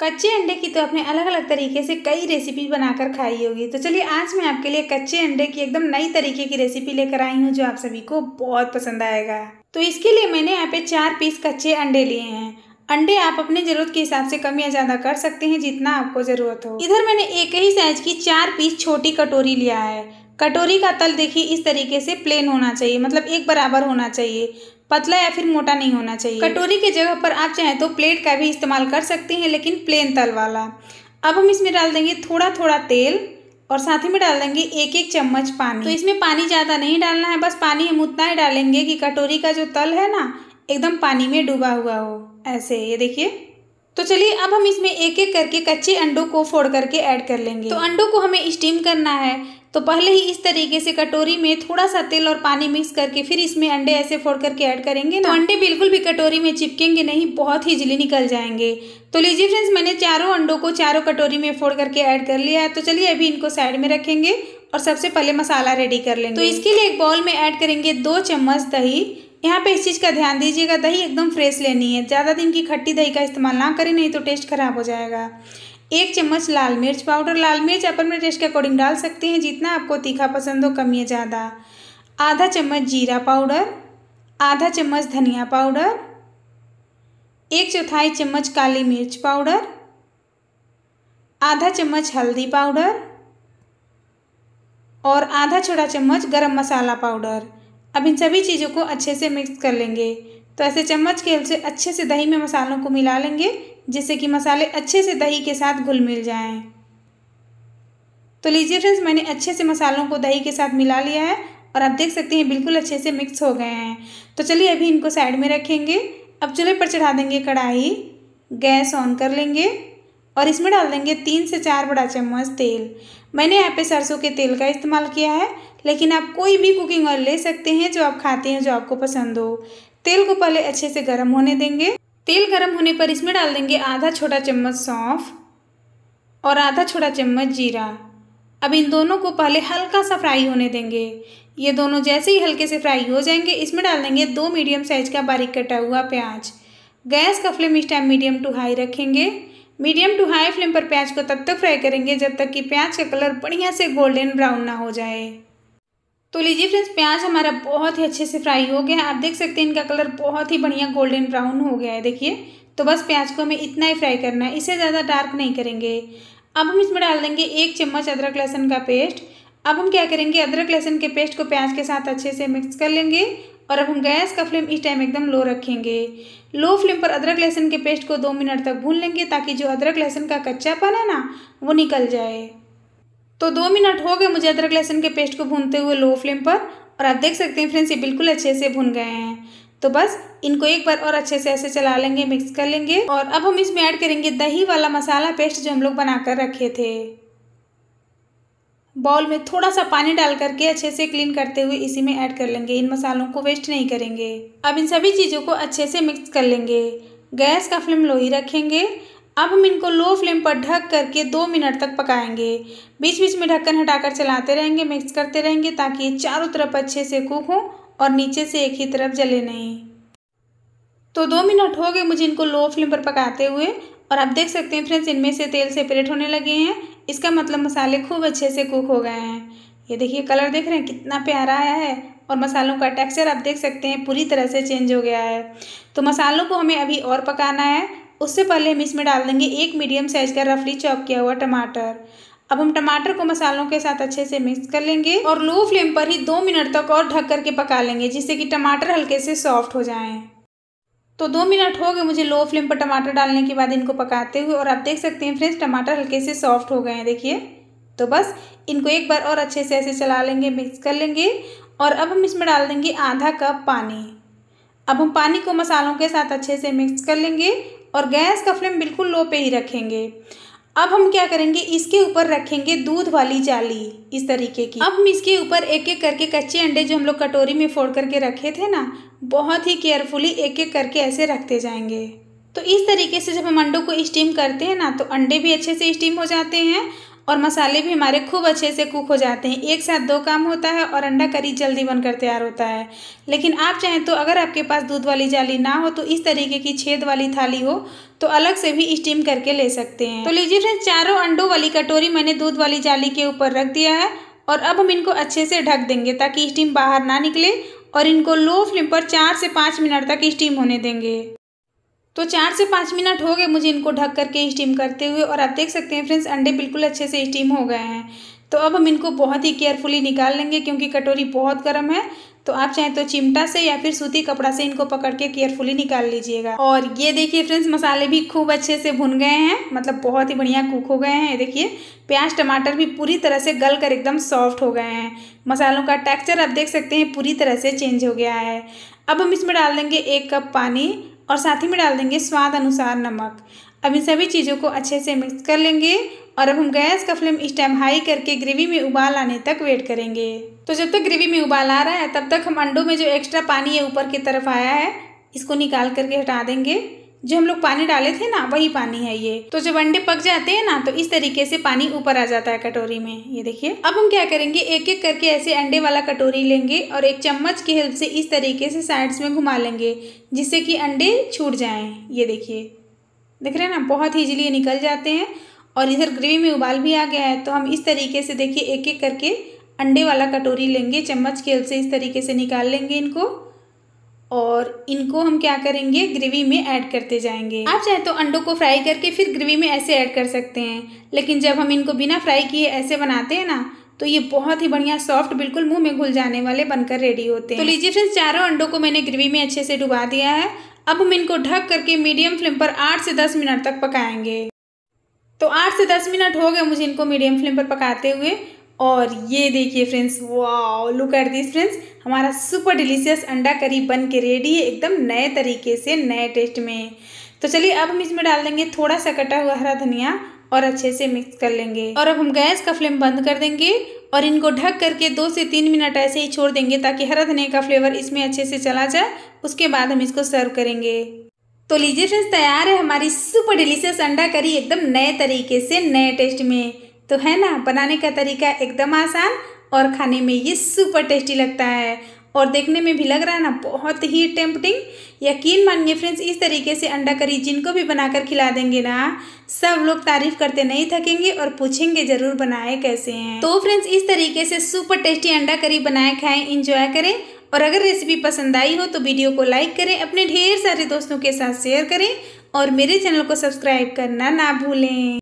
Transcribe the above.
कच्चे अंडे की तो आपने अलग अलग तरीके से कई रेसिपी बनाकर खाई होगी तो चलिए आज मैं आपके लिए कच्चे अंडे की एकदम नई तरीके की रेसिपी लेकर आई हूँ जो आप सभी को बहुत पसंद आएगा तो इसके लिए मैंने यहाँ पे चार पीस कच्चे अंडे लिए हैं अंडे आप अपने जरूरत के हिसाब से कम या ज़्यादा कर सकते हैं जितना आपको ज़रूरत हो इधर मैंने एक ही साइज की चार पीस छोटी कटोरी लिया है कटोरी का तल देखिए इस तरीके से प्लेन होना चाहिए मतलब एक बराबर होना चाहिए पतला या फिर मोटा नहीं होना चाहिए कटोरी की जगह पर आप चाहें तो प्लेट का भी इस्तेमाल कर सकते हैं लेकिन प्लेन तल वाला अब हम इसमें डाल देंगे थोड़ा थोड़ा तेल और साथ ही में डाल देंगे एक एक चम्मच पानी तो इसमें पानी ज़्यादा नहीं डालना है बस पानी हम उतना ही डालेंगे कि कटोरी का जो तल है ना एकदम पानी में डूबा हुआ हो ऐसे ये देखिए तो चलिए अब हम इसमें एक एक करके कच्चे अंडों को फोड़ करके ऐड कर लेंगे तो अंडों को हमें स्टीम करना है तो पहले ही इस तरीके से कटोरी में थोड़ा सा तेल और पानी मिक्स करके फिर इसमें अंडे ऐसे फोड़ करके ऐड करेंगे तो अंडे बिल्कुल भी कटोरी में चिपकेंगे नहीं बहुत ही इजिली निकल जाएंगे तो लीजिए फ्रेंड्स मैंने चारों अंडों को चारों कटोरी में फोड़ करके ऐड कर लिया है तो चलिए अभी इनको साइड में रखेंगे और सबसे पहले मसाला रेडी कर लेंगे तो इसके लिए एक बॉल में ऐड करेंगे दो चम्मच दही यहाँ पे इस चीज़ का ध्यान दीजिएगा दही एकदम फ्रेश लेनी है ज़्यादा दिन की खट्टी दही का इस्तेमाल ना करें नहीं तो टेस्ट खराब हो जाएगा एक चम्मच लाल मिर्च पाउडर लाल मिर्च अपन टेस्ट के अकॉर्डिंग डाल सकते हैं जितना आपको तीखा पसंद हो कम या ज़्यादा आधा चम्मच जीरा पाउडर आधा चम्मच धनिया पाउडर एक चौथाई चम्मच काली मिर्च पाउडर आधा चम्मच हल्दी पाउडर और आधा छोटा चम्मच गरम मसाला पाउडर अब इन सभी चीज़ों को अच्छे से मिक्स कर लेंगे तो ऐसे चम्मच के हल से अच्छे से दही में मसालों को मिला लेंगे जिससे कि मसाले अच्छे से दही के साथ घुल मिल जाएँ तो लीजिए फ्रेंड्स मैंने अच्छे से मसालों को दही के साथ मिला लिया है और आप देख सकते हैं बिल्कुल अच्छे से मिक्स हो गए हैं तो चलिए अभी इनको साइड में रखेंगे अब चूल्हे पर चढ़ा देंगे कढ़ाई गैस ऑन कर लेंगे और इसमें डाल देंगे तीन से चार बड़ा चम्मच तेल मैंने यहाँ पे सरसों के तेल का इस्तेमाल किया है लेकिन आप कोई भी कुकिंग ऑयल ले सकते हैं जो आप खाते हैं जो आपको पसंद हो तेल को पहले अच्छे से गर्म होने देंगे तेल गर्म होने पर इसमें डाल देंगे आधा छोटा चम्मच सौंफ और आधा छोटा चम्मच जीरा अब इन दोनों को पहले हल्का सा फ्राई होने देंगे ये दोनों जैसे ही हल्के से फ्राई हो जाएंगे इसमें डाल देंगे दो मीडियम साइज का बारीक कटा हुआ प्याज गैस का फ्लेम इस टाइम मीडियम टू हाई रखेंगे मीडियम टू हाई फ्लेम पर प्याज को तब तक फ्राई करेंगे जब तक कि प्याज का कलर बढ़िया से गोल्डन ब्राउन ना हो जाए तो लीजिए फ्रेंड्स प्याज हमारा बहुत ही अच्छे से फ्राई हो गया आप देख सकते हैं इनका कलर बहुत ही बढ़िया गोल्डन ब्राउन हो गया है देखिए तो बस प्याज को हमें इतना ही फ्राई करना है इसे ज़्यादा डार्क नहीं करेंगे अब हम इसमें डाल देंगे एक चम्मच अदरक लहसुन का पेस्ट अब हम क्या करेंगे अदरक लहसुन के पेस्ट को प्याज के साथ अच्छे से मिक्स कर लेंगे और अब हम गैस का फ्लेम इस टाइम एकदम लो रखेंगे लो फ्लेम पर अदरक लहसुन के पेस्ट को दो मिनट तक भून लेंगे ताकि जो अदरक लहसुन का कच्चापन है ना वो निकल जाए तो दो मिनट हो गए मुझे अदरक लहसुन के पेस्ट को भूनते हुए लो फ्लेम पर और आप देख सकते हैं फ्रेंड्स ये बिल्कुल अच्छे से भुन गए हैं तो बस इनको एक बार और अच्छे से ऐसे चला लेंगे मिक्स कर लेंगे और अब हम इसमें ऐड करेंगे दही वाला मसाला पेस्ट जो हम लोग बनाकर रखे थे बाउल में थोड़ा सा पानी डाल करके अच्छे से क्लीन करते हुए इसी में ऐड कर लेंगे इन मसालों को वेस्ट नहीं करेंगे अब इन सभी चीज़ों को अच्छे से मिक्स कर लेंगे गैस का फ्लेम लो ही रखेंगे अब हम इनको लो फ्लेम पर ढक करके दो मिनट तक पकाएंगे बीच बीच में ढक्कन हटाकर चलाते रहेंगे मिक्स करते रहेंगे ताकि ये चारों तरफ अच्छे से कुक हों और नीचे से एक ही तरफ जले नहीं तो दो मिनट हो गए मुझे इनको लो फ्लेम पर पकाते हुए और आप देख सकते हैं फ्रेंड्स इनमें से तेल सेपरेट होने लगे हैं इसका मतलब मसाले खूब अच्छे से कुक हो गए हैं ये देखिए कलर देख रहे हैं कितना प्यारा आया है और मसालों का टेक्सचर आप देख सकते हैं पूरी तरह से चेंज हो गया है तो मसालों को हमें अभी और पकाना है उससे पहले हम इसमें डाल देंगे एक मीडियम साइज का रफली चॉप किया हुआ टमाटर अब हम टमाटर को मसालों के साथ अच्छे से मिक्स कर लेंगे और लो फ्लेम पर ही दो मिनट तक और ढक करके पका लेंगे जिससे कि टमाटर हल्के से सॉफ्ट हो जाएं तो दो मिनट हो गए मुझे लो फ्लेम पर टमाटर डालने के बाद इनको पकाते हुए और आप देख सकते हैं फ्रेंड्स टमाटर हल्के से सॉफ्ट हो गए हैं देखिए तो बस इनको एक बार और अच्छे से ऐसे चला लेंगे मिक्स कर लेंगे और अब हम इसमें डाल देंगे आधा कप पानी अब हम पानी को मसालों के साथ अच्छे से मिक्स कर लेंगे और गैस का फ्लेम बिल्कुल लो पे ही रखेंगे अब हम क्या करेंगे इसके ऊपर रखेंगे दूध वाली जाली इस तरीके की अब हम इसके ऊपर एक एक करके कच्चे अंडे जो हम लोग कटोरी में फोड़ करके रखे थे ना बहुत ही केयरफुली एक एक करके ऐसे रखते जाएंगे तो इस तरीके से जब हम अंडों को स्टीम करते हैं ना तो अंडे भी अच्छे से स्टीम हो जाते हैं और मसाले भी हमारे खूब अच्छे से कुक हो जाते हैं एक साथ दो काम होता है और अंडा करी जल्दी बनकर तैयार होता है लेकिन आप चाहें तो अगर आपके पास दूध वाली जाली ना हो तो इस तरीके की छेद वाली थाली हो तो अलग से भी स्टीम करके ले सकते हैं तो लीजिए फ्रेंड्स चारों अंडों वाली कटोरी मैंने दूध वाली जाली के ऊपर रख दिया है और अब हम इनको अच्छे से ढक देंगे ताकि स्टीम बाहर ना निकले और इनको लो फ्लेम पर चार से पाँच मिनट तक स्टीम होने देंगे तो चार से पाँच मिनट हो गए मुझे इनको ढक करके स्टीम करते हुए और आप देख सकते हैं फ्रेंड्स अंडे बिल्कुल अच्छे से स्टीम हो गए हैं तो अब हम इनको बहुत ही केयरफुली निकाल लेंगे क्योंकि कटोरी बहुत गर्म है तो आप चाहें तो चिमटा से या फिर सूती कपड़ा से इनको पकड़ के केयरफुली निकाल लीजिएगा और ये देखिए फ्रेंड्स मसाले भी खूब अच्छे से भुन गए हैं मतलब बहुत ही बढ़िया कुक हो गए हैं देखिए प्याज टमाटर भी पूरी तरह से गल कर एकदम सॉफ्ट हो गए हैं मसालों का टेक्स्चर आप देख सकते हैं पूरी तरह से चेंज हो गया है अब हम इसमें डाल देंगे एक कप पानी और साथ ही में डाल देंगे स्वाद अनुसार नमक अब इन सभी चीज़ों को अच्छे से मिक्स कर लेंगे और अब हम गैस का फ्लेम इस टाइम हाई करके ग्रेवी में उबाल आने तक वेट करेंगे तो जब तक ग्रेवी में उबाल आ रहा है तब तक हम अंडों में जो एक्स्ट्रा पानी है ऊपर की तरफ आया है इसको निकाल करके हटा देंगे जो हम लोग पानी डाले थे ना वही पानी है ये तो जब अंडे पक जाते हैं ना तो इस तरीके से पानी ऊपर आ जाता है कटोरी में ये देखिए अब हम क्या करेंगे एक एक करके ऐसे अंडे वाला कटोरी लेंगे और एक चम्मच की हेल्प से इस तरीके से साइड्स में घुमा लेंगे जिससे कि अंडे छूट जाए ये देखिए देख रहे हैं ना बहुत ईजिली निकल जाते हैं और इधर ग्रेवी में उबाल भी आ गया है तो हम इस तरीके से देखिए एक एक करके अंडे वाला कटोरी लेंगे चम्मच की हेल्प से इस तरीके से निकाल लेंगे इनको और इनको हम क्या करेंगे ग्रेवी में ऐड करते जाएंगे आप चाहे तो अंडों को फ्राई करके फिर ग्रेवी में ऐसे ऐड कर सकते हैं लेकिन जब हम इनको बिना फ्राई किए ऐसे बनाते हैं ना तो ये बहुत ही बढ़िया सॉफ्ट बिल्कुल मुंह में घुल जाने वाले बनकर रेडी होते हैं तो लीजिए फ्रेंड्स चारों अंडों को मैंने ग्रेवी में अच्छे से डुबा दिया है अब हम इनको ढक करके मीडियम फ्लेम पर आठ से दस मिनट तक पकाएंगे तो आठ से दस मिनट हो गए मुझे इनको मीडियम फ्लेम पर पकाते हुए और ये देखिए friends wow look at this friends हमारा सुपर डिलीशियस अंडा करी बन के रेडी है एकदम नए तरीके से नए टेस्ट में तो चलिए अब हम इसमें डाल देंगे थोड़ा सा कटा हुआ हरा धनिया और अच्छे से मिक्स कर लेंगे और अब हम गैस का फ्लेम बंद कर देंगे और इनको ढक करके दो से तीन मिनट ऐसे ही छोड़ देंगे ताकि हरा धनिया का फ्लेवर इसमें अच्छे से चला जाए उसके बाद हम इसको सर्व करेंगे तो लीजिए फ्रेंड्स तैयार है हमारी सुपर डिलीशियस अंडा करी एकदम नए तरीके से नए टेस्ट में तो है ना बनाने का तरीका एकदम आसान और खाने में ये सुपर टेस्टी लगता है और देखने में भी लग रहा है ना बहुत ही टेम्पटिंग यकीन मानिए फ्रेंड्स इस तरीके से अंडा करी जिनको भी बनाकर खिला देंगे ना सब लोग तारीफ करते नहीं थकेंगे और पूछेंगे जरूर बनाए कैसे हैं तो फ्रेंड्स इस तरीके से सुपर टेस्टी अंडा करी बनाए खाएं इंजॉय करें और अगर रेसिपी पसंद आई हो तो वीडियो को लाइक करें अपने ढेर सारे दोस्तों के साथ शेयर करें और मेरे चैनल को सब्सक्राइब करना ना भूलें